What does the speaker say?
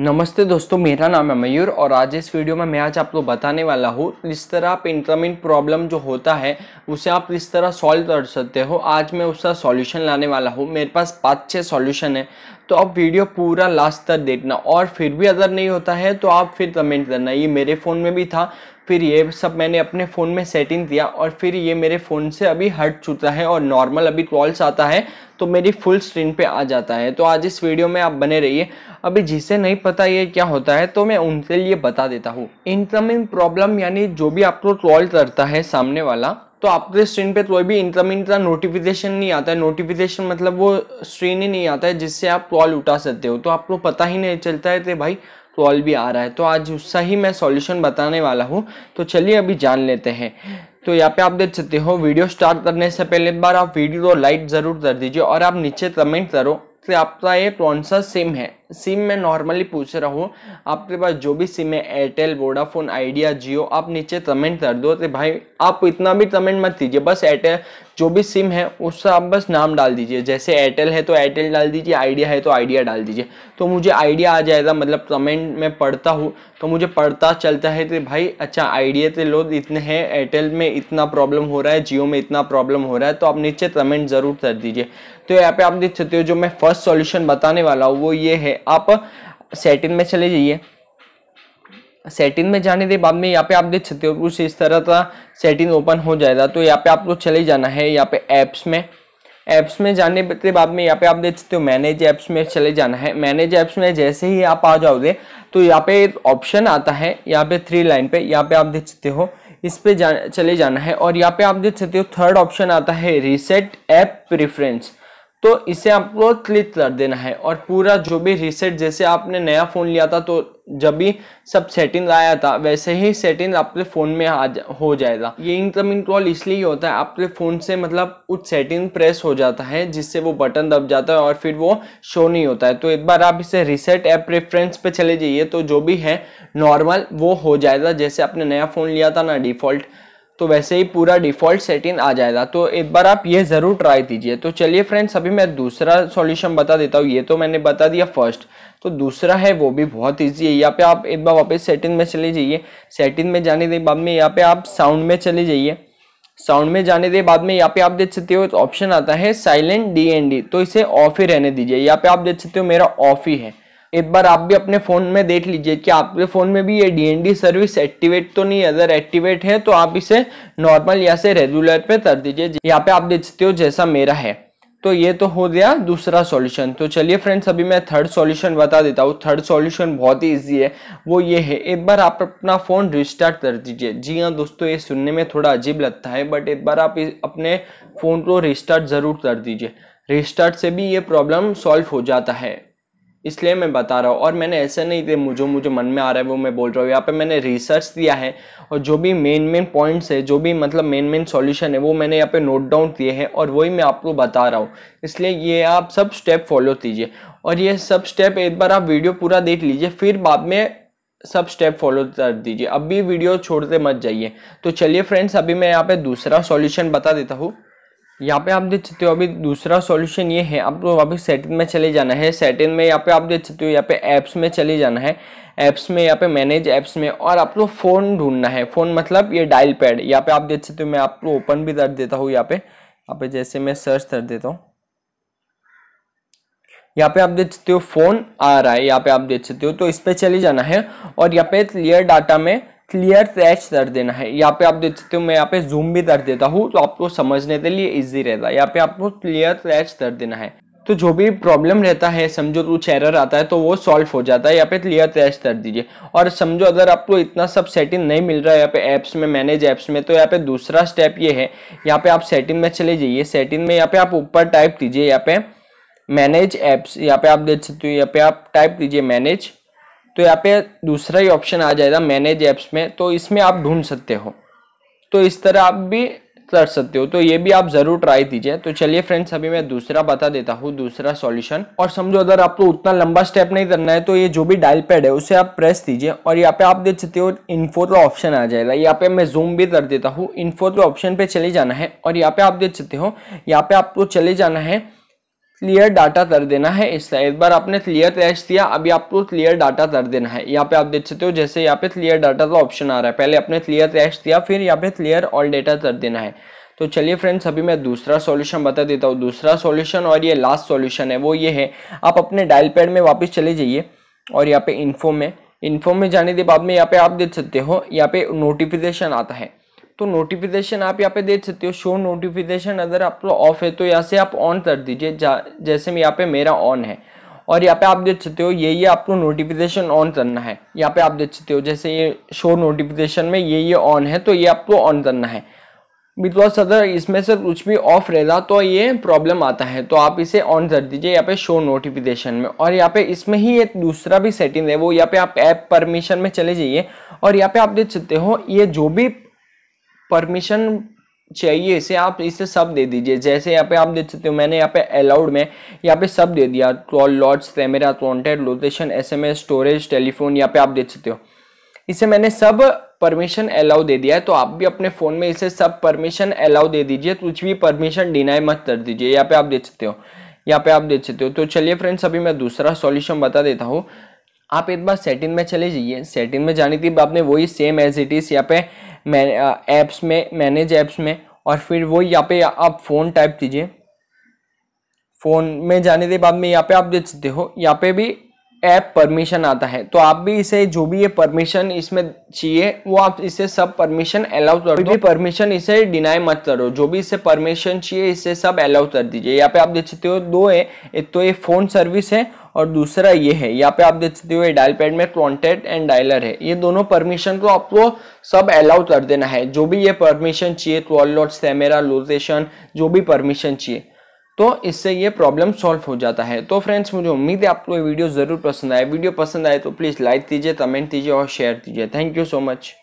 नमस्ते दोस्तों मेरा नाम है मयूर और आज इस वीडियो में मैं आज आप लोग बताने वाला हूँ जिस तरह आप इंटरमिट प्रॉब्लम जो होता है उसे आप इस तरह सॉल्व कर सकते हो आज मैं उसका सॉल्यूशन लाने वाला हूँ मेरे पास पाँच छः सॉल्यूशन है तो आप वीडियो पूरा लास्ट तक देखना और फिर भी अगर नहीं होता है तो आप फिर कमेंट करना ये मेरे फ़ोन में भी था फिर ये सब मैंने अपने फ़ोन में सेटिंग दिया और फिर ये मेरे फ़ोन से अभी हट चुका है और नॉर्मल अभी कॉल्स आता है तो मेरी फुल स्क्रीन पे आ जाता है तो आज इस वीडियो में आप बने रहिए अभी जिसे नहीं पता ये क्या होता है तो मैं उनके लिए बता देता हूँ इनकमिंग प्रॉब्लम यानी जो भी आपको कॉल करता है सामने वाला तो आपके स्क्रीन पे कोई भी इनकमिंग का नोटिफिकेशन नहीं आता है नोटिफिकेशन मतलब वो स्क्रीन ही नहीं आता है जिससे आप कॉल उठा सकते हो तो आपको पता ही नहीं चलता है कि भाई कॉल भी आ रहा है तो आज उसका ही मैं सॉल्यूशन बताने वाला हूँ तो चलिए अभी जान लेते हैं तो यहाँ पे आप देख सकते हो वीडियो स्टार्ट करने से पहले बार आप वीडियो को लाइक ज़रूर कर दीजिए और आप नीचे कमेंट करो कि आपका ये कौन सा सिम है सिम मैं नॉर्मली पूछ रहा हूँ आपके पास जो भी सिम है एयरटेल वोडाफोन आइडिया जियो आप नीचे कमेंट कर दो तो भाई आप इतना भी कमेंट मत दीजिए बस एयरटेल जो भी सिम है उसका आप बस नाम डाल दीजिए जैसे एयरटेल है तो एयरटेल डाल दीजिए आइडिया है तो आइडिया डाल दीजिए तो मुझे आइडिया आ जाएगा मतलब कमेंट में पढ़ता हूँ तो मुझे पढ़ता चलता है तो भाई अच्छा आइडिया तो लोग इतने हैं एयरटेल में इतना प्रॉब्लम हो रहा है जियो में इतना प्रॉब्लम हो रहा है तो आप नीचे कमेंट ज़रूर कर दीजिए तो यहाँ पे आप देख सकते हो जो मैं फर्स्ट सॉल्यूशन बताने वाला हूँ वो ये है आप सेटिंग में चले जाइए सेटिंग में जाने के बाद में यहाँ पे आप देख सकते हो कुछ इस तरह का सेटिंग ओपन हो जाएगा तो यहाँ पे आपको चले जाना है यहाँ पे ऐप्स में ऐप्स में जाने के बाद में यहाँ पे आप देख सकते हो मैनेज ऐप्स में चले जाना है मैनेज ऐप्स में जैसे ही आप आ जाओगे तो यहाँ पे एक ऑप्शन आता है यहाँ पे थ्री लाइन पे यहाँ पे आप देख सकते हो इस पे जा चले जाना है और यहाँ पे आप देख सकते हो थर्ड ऑप्शन आता है रीसेट ऐप प्रिफ्रेंस तो इसे आपको क्लिक कर देना है और पूरा जो भी रिसेट जैसे आपने नया फ़ोन लिया था तो जब भी सब सेटिंग आया था वैसे ही सेटिंग आपके फ़ोन में आ जा, हो जाएगा ये इनकमिंग कॉल इसलिए होता है आपके फ़ोन से मतलब उस सेटिंग प्रेस हो जाता है जिससे वो बटन दब जाता है और फिर वो शो नहीं होता है तो एक बार आप इसे रिसेट ऐप प्रेफरेंस पे चले जाइए तो जो भी है नॉर्मल वो हो जाएगा जैसे आपने नया फ़ोन लिया था ना डिफ़ॉल्ट तो वैसे ही पूरा डिफ़ॉल्ट सेटिंग आ जाएगा तो एक बार आप ये ज़रूर ट्राई कीजिए तो चलिए फ्रेंड्स अभी मैं दूसरा सॉल्यूशन बता देता हूँ ये तो मैंने बता दिया फर्स्ट तो दूसरा है वो भी बहुत ईजी है यहाँ पे आप एक बार वापस सेटिंग में चले जाइए सेटिंग में जाने के बाद में यहाँ पे आप साउंड में चले जाइए साउंड में जाने के बाद में यहाँ पे आप देख सकते हो ऑप्शन आता है साइलेंट डी एन डी तो इसे ऑफ ही रहने दीजिए यहाँ पे आप देख सकते हो मेरा ऑफ ही है एक बार आप भी अपने फ़ोन में देख लीजिए कि आपके फ़ोन में भी ये डीएनडी सर्विस एक्टिवेट तो नहीं अगर एक्टिवेट है तो आप इसे नॉर्मल या से रेगुलर पे कर दीजिए यहाँ पे आप देख सकते हो जैसा मेरा है तो ये तो हो गया दूसरा सॉल्यूशन तो चलिए फ्रेंड्स अभी मैं थर्ड सॉल्यूशन बता देता हूँ थर्ड सॉल्यूशन बहुत ही इजी है वो ये है एक बार आप अपना फ़ोन रिस्टार्ट कर दीजिए जी हाँ दोस्तों ये सुनने में थोड़ा अजीब लगता है बट एक बार आप अपने फ़ोन को रिस्टार्ट ज़रूर कर दीजिए रिस्टार्ट से भी ये प्रॉब्लम सॉल्व हो जाता है इसलिए मैं बता रहा हूँ और मैंने ऐसे नहीं थे मुझे मुझे मन में आ रहा है वो मैं बोल रहा हूँ यहाँ पे मैंने रिसर्च दिया है और जो भी मेन मेन पॉइंट्स है जो भी मतलब मेन मेन सॉल्यूशन है वो मैंने यहाँ पे नोट डाउन किए हैं और वही मैं आपको बता रहा हूँ इसलिए ये आप सब स्टेप फॉलो कीजिए और ये सब स्टेप एक बार आप वीडियो पूरा देख लीजिए फिर बाद में सब स्टेप फॉलो कर दीजिए अब भी वीडियो छोड़ते मत जाइए तो चलिए फ्रेंड्स अभी मैं यहाँ पे दूसरा सॉल्यूशन बता देता हूँ यहाँ पे आप देख सकते हो अभी दूसरा सॉल्यूशन ये है आपको तो अभी सेटिंग में चले जाना है सेटिंग में यहाँ पे आप देख सकते हो यहाँ पे ऐप्स में चले जाना है ऐप्स में यहाँ पे मैनेज ऐप्स में और आपको फ़ोन ढूंढना है फ़ोन मतलब ये डायल पैड यहाँ पे आप देख सकते हो मैं आपको ओपन भी कर देता हूँ यहाँ पे यहाँ पे जैसे मैं सर्च कर देता हूँ यहाँ पे आप देख सकते हो फ़ोन आ रहा है यहाँ पे आप देख सकते हो तो इस पर चले जाना है और यहाँ पे क्लियर डाटा में क्लियर क्रैच कर देना है यहाँ पे आप देख सकते हो मैं यहाँ पे जूम भी कर देता हूँ तो आपको समझने के लिए इजी रहता है यहाँ पे आपको क्लियर क्रैच कर देना है तो जो भी प्रॉब्लम रहता है समझो कुछ एरर आता है तो वो सॉल्व हो जाता है यहाँ पे क्लियर क्रैश कर दीजिए और समझो अगर आपको इतना सब सेटिंग नहीं मिल रहा है यहाँ पे ऐप्स में मैनेज ऐप्स में तो यहाँ पे दूसरा स्टेप ये है यहाँ पे आप सेटिंग में चले जाइए सेटिंग में यहाँ पे आप ऊपर टाइप कीजिए यहाँ पे मैनेज ऐप्स यहाँ पे आप देख सकते हो यहाँ पे आप टाइप कीजिए मैनेज तो यहाँ पे दूसरा ही ऑप्शन आ जाएगा मैनेज ऐप्स में तो इसमें आप ढूंढ सकते हो तो इस तरह आप भी कर सकते हो तो ये भी आप जरूर ट्राई कीजिए तो चलिए फ्रेंड्स अभी मैं दूसरा बता देता हूँ दूसरा सॉल्यूशन और समझो अगर आपको तो उतना लंबा स्टेप नहीं करना है तो ये जो भी डायल पैड है उसे आप प्रेस कीजिए और यहाँ पे आप देख सकते हो इन्फो का ऑप्शन आ जाएगा यहाँ पे मैं जूम भी कर देता हूँ इन्फो ऑप्शन पे चले जाना है और यहाँ पे आप देख सकते हो यहाँ पे आपको तो चले जाना है क्लियर डाटा कर देना है इस एक बार आपने क्लियर टेस्ट दिया अभी आपको क्लियर डाटा कर देना है यहाँ पे आप देख सकते हो जैसे यहाँ पे क्लियर डाटा का ऑप्शन आ रहा है पहले आपने क्लियर टेस्ट दिया फिर यहाँ पे क्लियर ऑल डाटा कर देना है तो चलिए फ्रेंड्स अभी मैं दूसरा सॉल्यूशन बता देता हूँ दूसरा सॉल्यूशन और ये लास्ट सॉल्यूशन है वो ये है आप अपने डायल पैड में वापस चले जाइए और यहाँ पे इन्फो में इन्फो में जाने के बाद में यहाँ पे आप देख सकते हो यहाँ पे नोटिफिकेशन आता है तो नोटिफिकेशन आप यहाँ पे देख सकते हो शो नोटिफिकेशन अगर आप ऑफ है तो यहाँ से आप ऑन कर दीजिए जैसे यहाँ पे मेरा ऑन है और यहाँ पे आप देख सकते हो ये ये आपको नोटिफिकेशन ऑन करना है यहाँ पे आप देख सकते हो जैसे ये शो नोटिफिकेशन में ये ये ऑन है तो ये आपको ऑन करना है बिकॉज अगर इसमें से कुछ भी ऑफ रहेगा तो ये प्रॉब्लम आता है तो आप इसे ऑन कर दीजिए यहाँ पे शो नोटिफिकेशन में और यहाँ पे इसमें ही एक दूसरा भी सेटिंग है वो यहाँ पे आप ऐप परमिशन में चले जाइए और यहाँ पे आप देख सकते हो ये जो भी परमिशन चाहिए इसे आप इसे सब दे दीजिए जैसे यहाँ पे आप देख सकते हो मैंने यहाँ पे अलाउड में यहाँ पे सब दे दिया call logs camera contact location SMS storage telephone यहाँ पे आप देख सकते हो इसे मैंने सब परमिशन अलाउ दे दिया है तो आप भी अपने फ़ोन में इसे सब परमिशन अलाउ दे दीजिए कुछ भी परमिशन डिनाई मत कर दीजिए यहाँ पे आप देख सकते हो यहाँ पे आप देख सकते हो तो चलिए फ्रेंड्स अभी मैं दूसरा सॉल्यूशन बता देता हूँ आप एक बार सेटिंग में चले जाइए सेटिंग में जाने के बाद आपने वही सेम एज इट इज़ यहाँ पे ऐप्स में मैनेज ऐप्स में और फिर वो यहाँ पे आप फ़ोन टाइप कीजिए फ़ोन में जाने के बाद में यहाँ पे आप देख सकते हो यहाँ पे भी ऐप परमिशन आता है तो आप भी इसे जो भी ये परमिशन इसमें चाहिए वो आप इसे सब परमिशन अलाउ कर दो परमिशन इसे डिनाई मत करो जो भी इसे परमिशन चाहिए इसे सब अलाउ कर दीजिए यहाँ पे आप देख सकते हो दो है एक तो ये फ़ोन सर्विस है और दूसरा ये है यहाँ पे आप देख सकते हो डायल पैड में कॉन्टेक्ट एंड डायलर है ये दोनों परमिशन को आपको सब अलाउ कर देना है जो भी ये परमिशन चाहिए ट्वॉल लॉट सेमेरा लोजेशन जो भी परमिशन चाहिए तो इससे ये प्रॉब्लम सॉल्व हो जाता है तो फ्रेंड्स मुझे उम्मीद है आपको ये वीडियो ज़रूर पसंद आए वीडियो पसंद आए तो प्लीज़ लाइक कीजिए कमेंट कीजिए और शेयर कीजिए थैंक यू सो मच